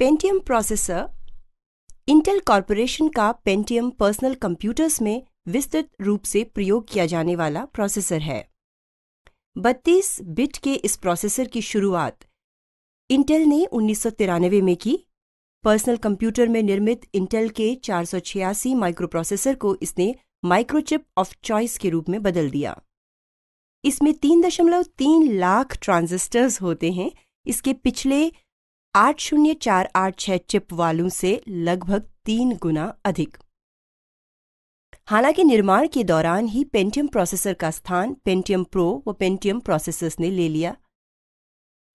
Pentium processor Intel Corporation का Pentium personal computers में विस्तृत रूप से प्रयोग किया जाने वाला प्रोसेसर है 32 बिट के इस प्रोसेसर की शुरुआत इंटेल ने उन्नीस में की पर्सनल कंप्यूटर में निर्मित इंटेल के चार माइक्रो प्रोसेसर को इसने माइक्रोचिप ऑफ चॉइस के रूप में बदल दिया इसमें 3.3 लाख ट्रांजिस्टर्स होते हैं इसके पिछले आठ शून्य चार आठ छह चिप वालों से लगभग तीन गुना अधिक हालांकि निर्माण के दौरान ही पेंटियम प्रोसेसर का स्थान पेंटियम प्रो व पेंटियम प्रोसेसर्स ने ले लिया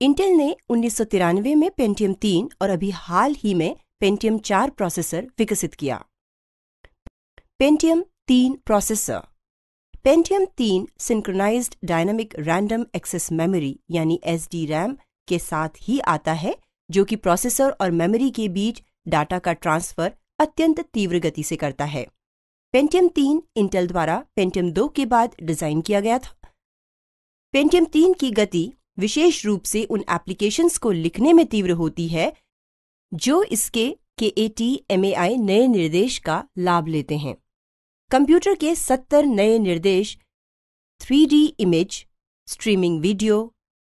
इंटेल ने उन्नीस में पेंटियम तीन और अभी हाल ही में पेंटियम चार प्रोसेसर विकसित किया पेंटियम तीन प्रोसेसर पेंटियम तीन synchronized dynamic random access memory यानी एस रैम के साथ ही आता है जो कि प्रोसेसर और मेमोरी के बीच डाटा का ट्रांसफर अत्यंत तीव्र गति से करता है पेंटियम तीन इंटेल द्वारा पेंटियम दो के बाद डिजाइन किया गया था पेंटियम तीन की गति विशेष रूप से उन एप्लीकेशंस को लिखने में तीव्र होती है जो इसके के ए टी एम ए आई नए निर्देश का लाभ लेते हैं कंप्यूटर के 70 नए निर्देश 3D image streaming video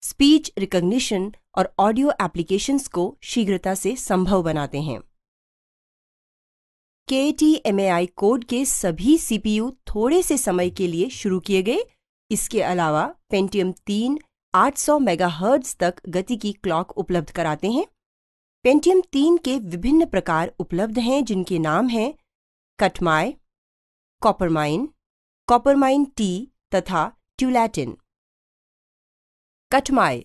speech recognition और ऑडियो एप्लीकेशंस को शीघ्रता से संभव बनाते हैं के टी एम कोड के सभी सीपीयू थोड़े से समय के लिए शुरू किए गए इसके अलावा पेंटियम तीन 800 मेगाहर्ड्स तक गति की क्लॉक उपलब्ध कराते हैं पेंटियम तीन के विभिन्न प्रकार उपलब्ध हैं जिनके नाम हैं कटमाय कॉपरमाइन कॉपरमाइन टी तथा ट्यूलैटिन कटमाए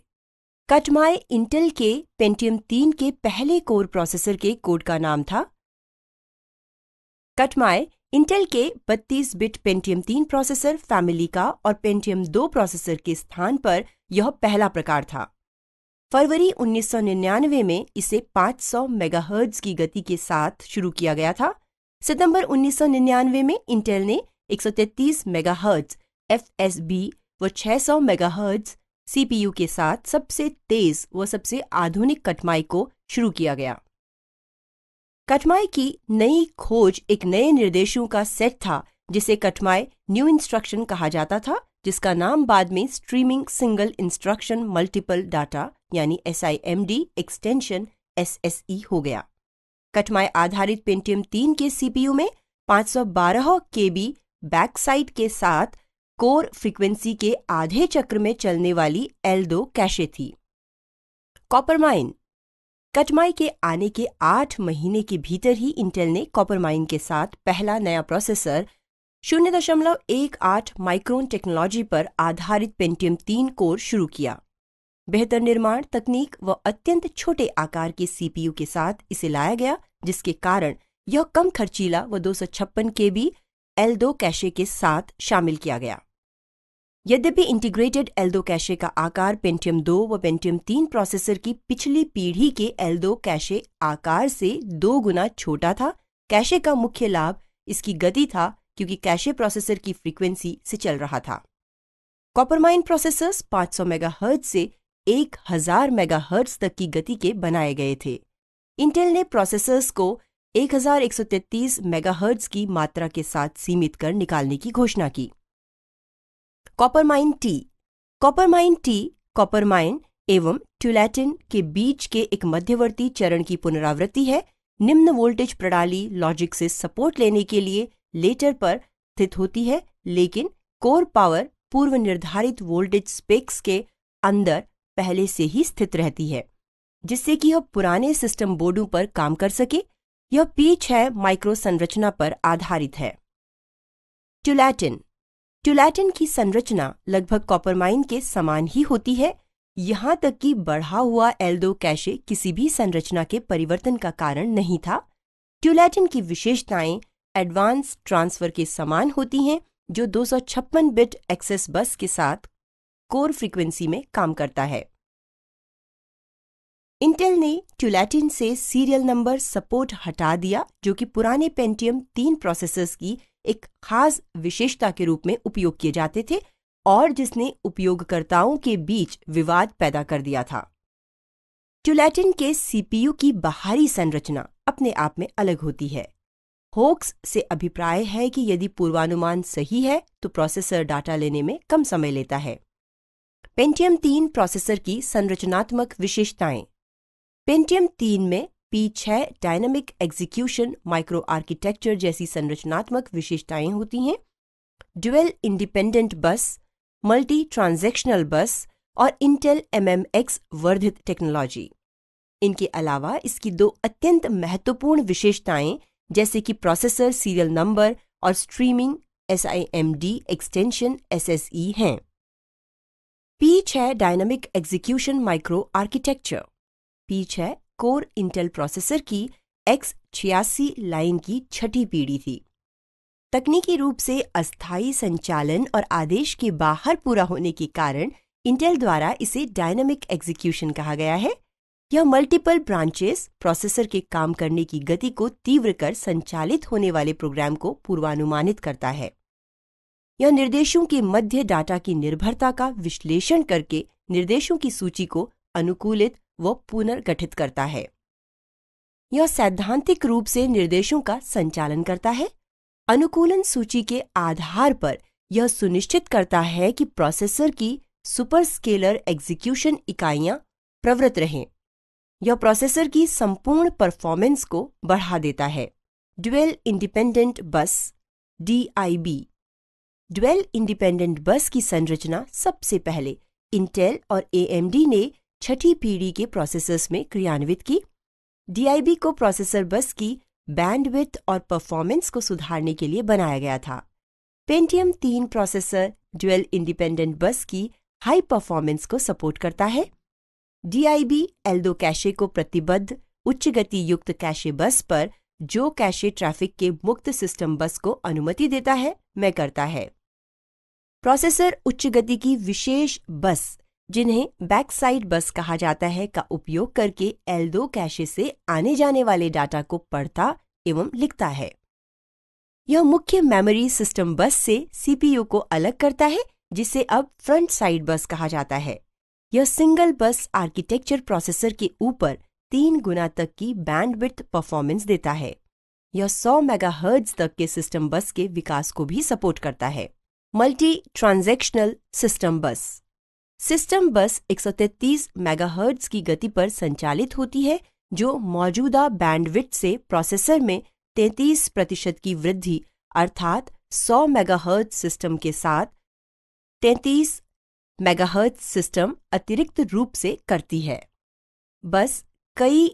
कटमाए इंटेल के पेंटियम तीन के पहले कोर प्रोसेसर के कोड का नाम था कटमाए इंटेल के 32 बिट पेंटियम तीन प्रोसेसर फैमिली का और पेंटियम दो प्रोसेसर के स्थान पर यह पहला प्रकार था फरवरी 1999 में इसे 500 मेगाहर्ट्ज की गति के साथ शुरू किया गया था सितंबर 1999 में इंटेल ने 133 मेगाहर्ट्ज एफ व 600 मेगाहर्ट्ज सीपीयू के साथ सबसे तेज व सबसे आधुनिक कटमाई को शुरू किया गया कटमाई की नई खोज एक नए निर्देशों का सेट था जिसे कटमाई न्यू इंस्ट्रक्शन कहा जाता था जिसका नाम बाद में streaming single instruction multiple data यानी एस एक्सटेंशन एस e हो गया कटमाई आधारित पेंटियम तीन के सीपीयू में 512 बैक साइड के साथ कोर फ्रीक्वेंसी के आधे चक्र में चलने वाली एल दो कैशे थी कॉपर माइन कटमाई के आने के आठ महीने के भीतर ही इंटेल ने कॉपर माइन के साथ पहला नया प्रोसेसर शून्य दशमलव एक आठ माइक्रोन टेक्नोलॉजी पर आधारित पेंटियम तीन कोर शुरू किया बेहतर निर्माण तकनीक व अत्यंत छोटे आकार के सीपीयू के साथ इसे लाया गया जिसके कारण यह कम खर्चीला व दो सौ छप्पन के बी एल दो कैशे के साथ शामिल किया गया यद्यपि इंटीग्रेटेड एल्दो कैशे का आकार पेंटियम दो व पेंटियम तीन प्रोसेसर की पिछली पीढ़ी के एल्दो कैशे आकार से दो गुना छोटा था कैशे का मुख्य लाभ इसकी गति था क्योंकि कैशे प्रोसेसर की फ्रीक्वेंसी से चल रहा था कॉपरमाइन प्रोसेसर्स 500 मेगाहर्ट से 1000 मेगाहर्ट्स तक की गति के बनाए गए थे इंटेल ने प्रोसेसर्स को 1133 मेगाहर्ट्स की मात्रा के साथ सीमित कर निकालने की घोषणा की copper mine T copper mine T copper mine एवं ट्यूलैटिन के बीच के एक मध्यवर्ती चरण की पुनरावृत्ति है निम्न वोल्टेज प्रणाली लॉजिक से सपोर्ट लेने के लिए लेटर पर स्थित होती है लेकिन कोर पावर पूर्व निर्धारित वोल्टेज स्पेक्स के अंदर पहले से ही स्थित रहती है जिससे कि यह पुराने सिस्टम बोर्डों पर काम कर सके यह पी है माइक्रो संरचना पर आधारित है ट्यूलैटिन ट्यूलैटिन की संरचना लगभग कॉपरमाइन के समान ही होती है यहाँ तक कि बढ़ा हुआ एल्डो कैशे किसी भी संरचना के परिवर्तन का कारण नहीं था ट्यूलैटिन की विशेषताएं एडवांस ट्रांसफर के समान होती हैं जो दो बिट एक्सेस बस के साथ कोर फ्रीक्वेंसी में काम करता है इंटेल ने ट्यूलैटिन से सीरियल नंबर सपोर्ट हटा दिया जो कि पुराने पेंटियम तीन प्रोसेसर्स की एक खास विशेषता के रूप में उपयोग किए जाते थे और जिसने उपयोगकर्ताओं के बीच विवाद पैदा कर दिया था ट्यूलेटिन के सीपीयू की बाहरी संरचना अपने आप में अलग होती है होक्स से अभिप्राय है कि यदि पूर्वानुमान सही है तो प्रोसेसर डाटा लेने में कम समय लेता है पेंटियम तीन प्रोसेसर की संरचनात्मक विशेषताएं पेंटियम तीन में पी छः डायनामिक एग्जीक्यूशन माइक्रो आर्किटेक्चर जैसी संरचनात्मक विशेषताएं होती हैं dual independent bus multi transactional bus और इंटेल एमएमएक्स वर्धित टेक्नोलॉजी इनके अलावा इसकी दो अत्यंत महत्वपूर्ण विशेषताएं जैसे कि प्रोसेसर सीरियल नंबर और स्ट्रीमिंग एस एक्सटेंशन एस हैं पी छः dynamic execution micro architecture P छ कोर इंटेल प्रोसेसर की एक्स छियासी लाइन की छठी पीढ़ी थी तकनीकी रूप से अस्थायी संचालन और आदेश के बाहर पूरा होने के कारण इंटेल द्वारा इसे डायनामिक एग्जीक्यूशन कहा गया है यह मल्टीपल ब्रांचेस प्रोसेसर के काम करने की गति को तीव्र कर संचालित होने वाले प्रोग्राम को पूर्वानुमानित करता है यह निर्देशों के मध्य डाटा की निर्भरता का विश्लेषण करके निर्देशों की सूची को अनुकूलित व पुनर्गठित करता है यह सैद्धांतिक रूप से निर्देशों का संचालन करता है अनुकूलन सूची के आधार पर यह सुनिश्चित करता है कि प्रोसेसर की सुपरस्केलर एग्जीक्यूशन इकाइयां प्रवृत्त रहें यह प्रोसेसर की संपूर्ण परफॉर्मेंस को बढ़ा देता है dual independent bus DIB dual independent bus की संरचना सबसे पहले इंटेल और एएमडी ने छठी पीढ़ी के प्रोसेसर्स में क्रियान्वित की डीआईबी को प्रोसेसर बस की बैंडविथ और परफॉर्मेंस को सुधारने के लिए बनाया गया था पेंटियम तीन प्रोसेसर ड्यूएल इंडिपेंडेंट बस की हाई परफॉर्मेंस को सपोर्ट करता है डीआईबी एल्दो कैशे को प्रतिबद्ध उच्च गति युक्त कैशे बस पर जो कैशे ट्रैफिक के मुक्त सिस्टम बस को अनुमति देता है मैं करता है प्रोसेसर उच्च गति की विशेष बस जिन्हें बैक साइड बस कहा जाता है का उपयोग करके एल्दो कैशे से आने जाने वाले डाटा को पढ़ता एवं लिखता है यह मुख्य मेमोरी सिस्टम बस से सीपीयू को अलग करता है जिसे अब फ्रंट साइड बस कहा जाता है यह सिंगल बस आर्किटेक्चर प्रोसेसर के ऊपर तीन गुना तक की बैंडविड्थ परफॉर्मेंस देता है यह 100 मेगाहर्ट्ज तक के सिस्टम बस के विकास को भी सपोर्ट करता है multi transactional system bus system bus 133 megahertz की गति पर संचालित होती है जो मौजूदा बैंडविड्थ से प्रोसेसर में 33 प्रतिशत की वृद्धि अर्थात 100 मेगाहर्ट्ज सिस्टम के साथ 33 मेगाहर्ट्ज सिस्टम अतिरिक्त रूप से करती है बस कई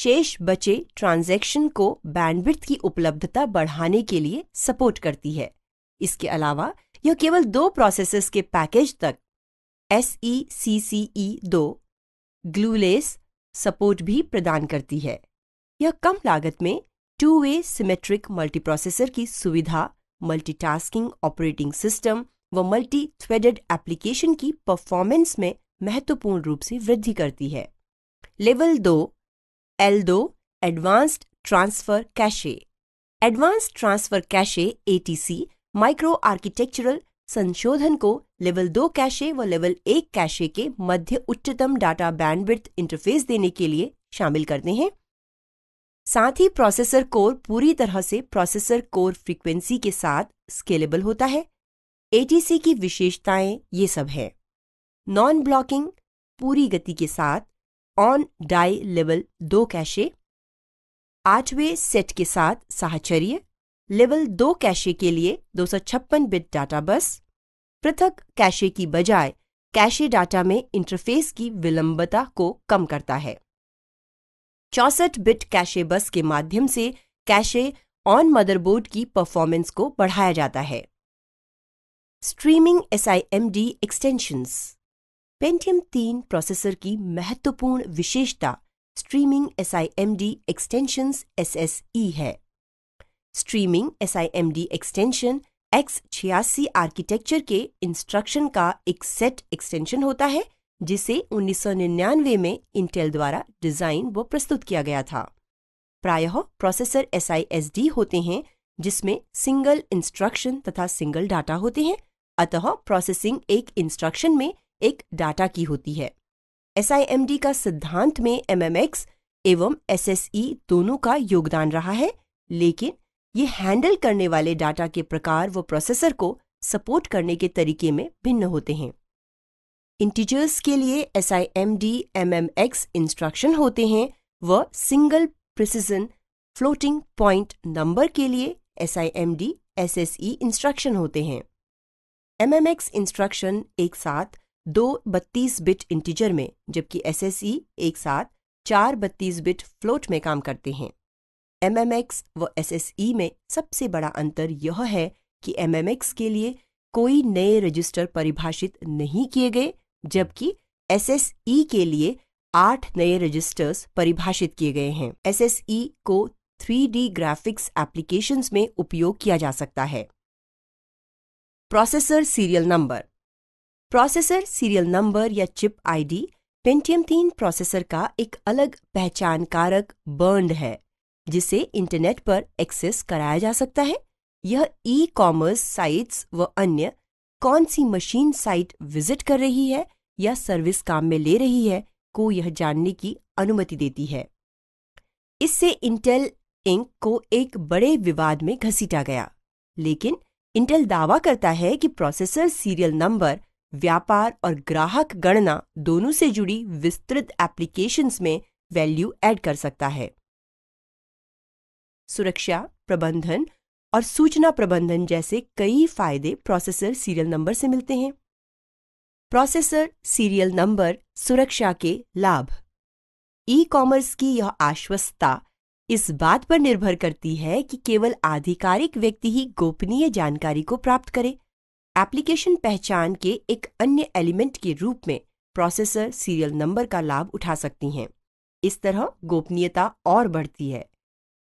शेष बचे ट्रांजैक्शन को बैंडविड्थ की उपलब्धता बढ़ाने के लिए सपोर्ट करती है इसके अलावा यह केवल दो प्रोसेसर्स के पैकेज तक एस ई सी सी ई दो ग्लूलेस सपोर्ट भी प्रदान करती है यह कम लागत में टू वे सिमेट्रिक मल्टीप्रोसेसर की सुविधा मल्टीटास्किंग ऑपरेटिंग सिस्टम व मल्टी थ्रेडेड एप्लीकेशन की परफॉर्मेंस में महत्वपूर्ण रूप से वृद्धि करती है लेवल दो एल दो advanced transfer cache advanced transfer cache ATC micro architectural संशोधन को लेवल दो कैशे व लेवल एक कैशे के मध्य उच्चतम डाटा बैंडविड्थ इंटरफेस देने के लिए शामिल करते हैं साथ ही प्रोसेसर कोर पूरी तरह से प्रोसेसर कोर फ्रीक्वेंसी के साथ स्केलेबल होता है एटीसी की विशेषताएं ये सब है नॉन ब्लॉकिंग पूरी गति के साथ ऑन डाई लेवल दो कैशे आठवें सेट के साथ साहचर्य लेवल दो कैशे के लिए छप्पन बिट डाटा बस पृथक कैशे की बजाय कैशे डाटा में इंटरफेस की विलंबता को कम करता है चौसठ बिट कैशे बस के माध्यम से कैशे ऑन मदरबोर्ड की परफॉर्मेंस को बढ़ाया जाता है streaming S I M D extensions Pentium तीन प्रोसेसर की महत्वपूर्ण विशेषता streaming S I M D extensions S है streaming S I M D extension X छियासी आर्किटेक्चर के इंस्ट्रक्शन का एक सेट एक्सटेंशन होता है जिसे 1999 में इंटेल द्वारा डिजाइन व प्रस्तुत किया गया था प्रायः प्रोसेसर एस होते हैं जिसमें सिंगल इंस्ट्रक्शन तथा सिंगल डाटा होते हैं अतः प्रोसेसिंग एक इंस्ट्रक्शन में एक डाटा की होती है एस का सिद्धांत में एम एवं एस e दोनों का योगदान रहा है लेकिन ये हैंडल करने वाले डाटा के प्रकार व प्रोसेसर को सपोर्ट करने के तरीके में भिन्न होते हैं इंटीजर्स के लिए S I M D M M X instruction होते हैं व single precision floating point number के लिए S I M D S S E instruction होते हैं एम एम एक्स इंस्ट्रक्शन एक साथ दो बत्तीस बिट इंटीजर में जबकि एस एस ई एक साथ चार बत्तीस बिट फ्लोट में काम करते हैं एमएमएक्स व एसएसई e में सबसे बड़ा अंतर यह है कि एमएमएक्स के लिए कोई नए रजिस्टर परिभाषित नहीं किए गए जबकि एसएसई e के लिए आठ नए रजिस्टर्स परिभाषित किए गए हैं एसएसई e को 3D ग्राफिक्स एप्लीकेशंस में उपयोग किया जा सकता है processor serial number processor serial number या चिप आईडी पेंटियम तीन प्रोसेसर का एक अलग पहचान कारक बर्न्ड है जिसे इंटरनेट पर एक्सेस कराया जा सकता है यह ई कॉमर्स साइट्स व अन्य कौन सी मशीन साइट विजिट कर रही है या सर्विस काम में ले रही है को यह जानने की अनुमति देती है इससे इंटेल इंक को एक बड़े विवाद में घसीटा गया लेकिन इंटेल दावा करता है कि प्रोसेसर सीरियल नंबर व्यापार और ग्राहक गणना दोनों से जुड़ी विस्तृत एप्लीकेशंस में वैल्यू ऐड कर सकता है सुरक्षा प्रबंधन और सूचना प्रबंधन जैसे कई फायदे प्रोसेसर सीरियल नंबर से मिलते हैं प्रोसेसर सीरियल नंबर सुरक्षा के लाभ ई कॉमर्स की यह आश्वस्तता इस बात पर निर्भर करती है कि केवल आधिकारिक व्यक्ति ही गोपनीय जानकारी को प्राप्त करे एप्लीकेशन पहचान के एक अन्य एलिमेंट के रूप में प्रोसेसर सीरियल नंबर का लाभ उठा सकती हैं इस तरह गोपनीयता और बढ़ती है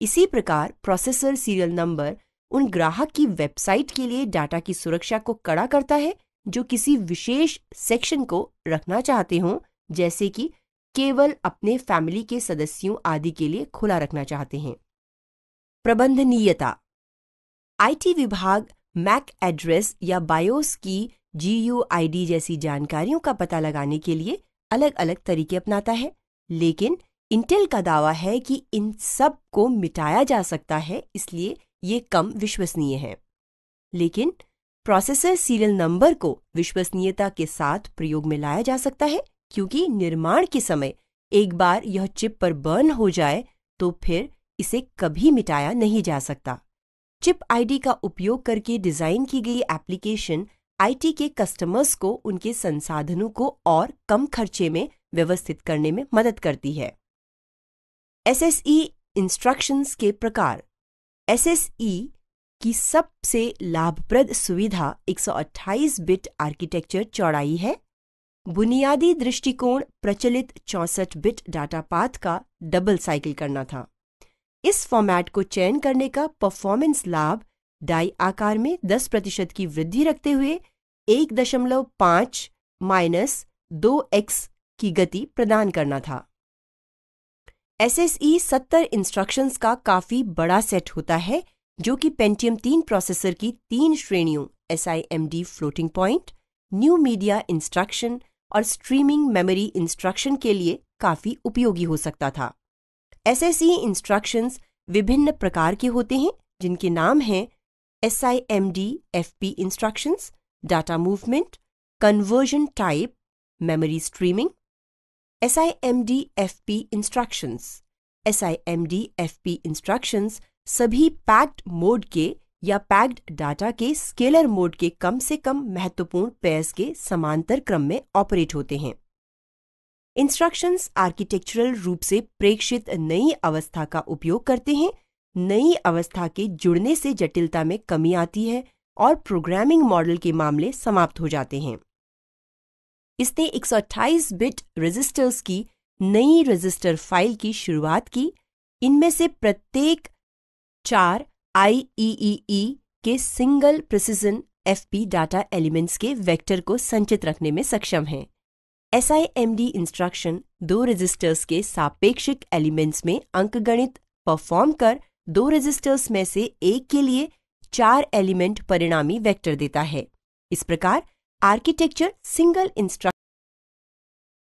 इसी प्रकार प्रोसेसर सीरियल नंबर उन ग्राहक की वेबसाइट के लिए डाटा की सुरक्षा को कड़ा करता है जो किसी विशेष सेक्शन को रखना चाहते हों जैसे कि केवल अपने फैमिली के सदस्यों आदि के लिए खुला रखना चाहते हैं प्रबंधनीयता आईटी विभाग मैक एड्रेस या बायोस की जीयूआईडी जैसी जानकारियों का पता लगाने के लिए अलग अलग तरीके अपनाता है लेकिन इंटेल का दावा है कि इन सब को मिटाया जा सकता है इसलिए ये कम विश्वसनीय है लेकिन प्रोसेसर सीरियल नंबर को विश्वसनीयता के साथ प्रयोग में लाया जा सकता है क्योंकि निर्माण के समय एक बार यह चिप पर बर्न हो जाए तो फिर इसे कभी मिटाया नहीं जा सकता चिप आईडी का उपयोग करके डिजाइन की गई एप्लीकेशन आईटी के कस्टमर्स को उनके संसाधनों को और कम खर्चे में व्यवस्थित करने में मदद करती है एस एस ई इंस्ट्रक्शंस के प्रकार एस एस ई की सबसे लाभप्रद सुविधा 128 बिट आर्किटेक्चर चौड़ाई है बुनियादी दृष्टिकोण प्रचलित 64 बिट डाटा पाथ का डबल साइकिल करना था इस फॉर्मेट को चयन करने का परफॉर्मेंस लाभ डाई आकार में 10 प्रतिशत की वृद्धि रखते हुए एक दशमलव पांच माइनस दो एक्स की गति प्रदान करना था एस एस ई सत्तर इंस्ट्रक्शंस का काफ़ी बड़ा सेट होता है जो कि पेंटियम तीन प्रोसेसर की तीन श्रेणियों S I M D floating point new media instruction और स्ट्रीमिंग मेमोरी इंस्ट्रक्शन के लिए काफ़ी उपयोगी हो सकता था एस एस ई इंस्ट्रक्शंस विभिन्न प्रकार के होते हैं जिनके नाम हैं S I M D F P instructions data movement conversion type memory streaming SIMD-FP instructions SIMD-FP instructions सभी पैक्ड मोड के या पैक्ड डाटा के स्केलर मोड के कम से कम महत्वपूर्ण pairs के समांतर क्रम में ऑपरेट होते हैं इंस्ट्रक्शंस architectural रूप से प्रेक्षित नई अवस्था का उपयोग करते हैं नई अवस्था के जुड़ने से जटिलता में कमी आती है और प्रोग्रामिंग मॉडल के मामले समाप्त हो जाते हैं इसने 128 बिट रजिस्टर्स की नई रजिस्टर फाइल की शुरुआत की इनमें से प्रत्येक चार आईईई e e e के single precision FP data elements के वेक्टर को संचित रखने में सक्षम है एस इंस्ट्रक्शन दो रजिस्टर्स के सापेक्षिक एलिमेंट्स में अंकगणित परफॉर्म कर दो रजिस्टर्स में से एक के लिए चार एलिमेंट परिणामी वेक्टर देता है इस प्रकार आर्किटेक्चर सिंगल इंस्ट्रक्शन